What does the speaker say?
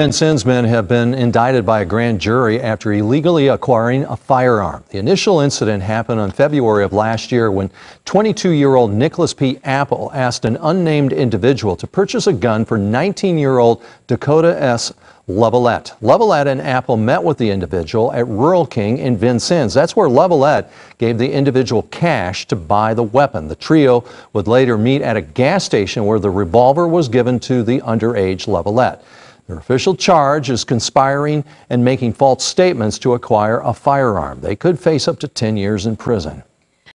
Vincennes Sins men have been indicted by a grand jury after illegally acquiring a firearm. The initial incident happened on February of last year when 22-year-old Nicholas P. Apple asked an unnamed individual to purchase a gun for 19-year-old Dakota S. Lavalette. Lavalette and Apple met with the individual at Rural King in Vincennes. That's where Lavalette gave the individual cash to buy the weapon. The trio would later meet at a gas station where the revolver was given to the underage Lavalette. Their official charge is conspiring and making false statements to acquire a firearm. They could face up to 10 years in prison.